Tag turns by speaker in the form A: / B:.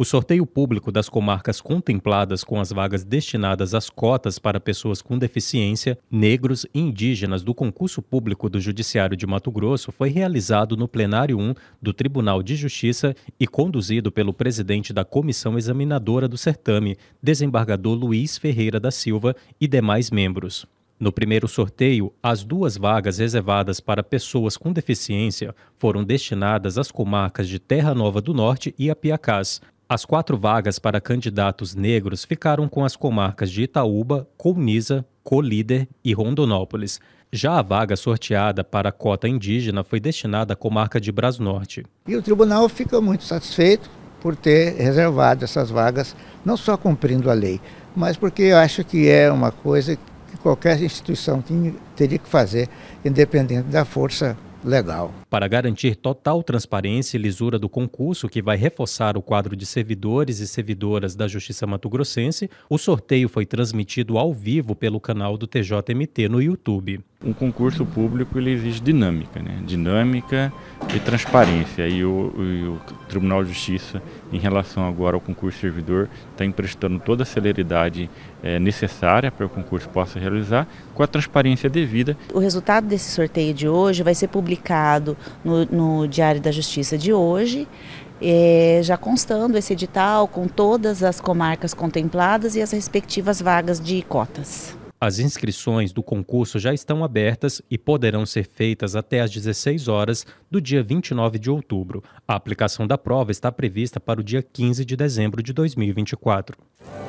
A: O sorteio público das comarcas contempladas com as vagas destinadas às cotas para pessoas com deficiência, negros e indígenas do concurso público do Judiciário de Mato Grosso foi realizado no plenário 1 do Tribunal de Justiça e conduzido pelo presidente da comissão examinadora do certame, desembargador Luiz Ferreira da Silva e demais membros. No primeiro sorteio, as duas vagas reservadas para pessoas com deficiência foram destinadas às comarcas de Terra Nova do Norte e Apiacás, as quatro vagas para candidatos negros ficaram com as comarcas de Itaúba, Colniza, Colíder e Rondonópolis. Já a vaga sorteada para a cota indígena foi destinada à comarca de Brasnorte.
B: E o tribunal fica muito satisfeito por ter reservado essas vagas, não só cumprindo a lei, mas porque eu acho que é uma coisa que qualquer instituição teria que fazer, independente da força
A: legal. Para garantir total transparência e lisura do concurso, que vai reforçar o quadro de servidores e servidoras da Justiça Mato Grossense, o sorteio foi transmitido ao vivo pelo canal do TJMT no YouTube. Um concurso público ele exige dinâmica, né?
C: Dinâmica e transparência. E o, o, Tribunal de Justiça, em relação agora ao concurso servidor, está emprestando toda a celeridade é, necessária para que o concurso possa realizar, com a transparência devida.
D: O resultado desse sorteio de hoje vai ser publicado no, no Diário da Justiça de hoje. É, já constando esse edital com todas as comarcas contempladas e as respectivas vagas de cotas.
A: As inscrições do concurso já estão abertas e poderão ser feitas até às 16 horas do dia 29 de outubro. A aplicação da prova está prevista para o dia 15 de dezembro de 2024.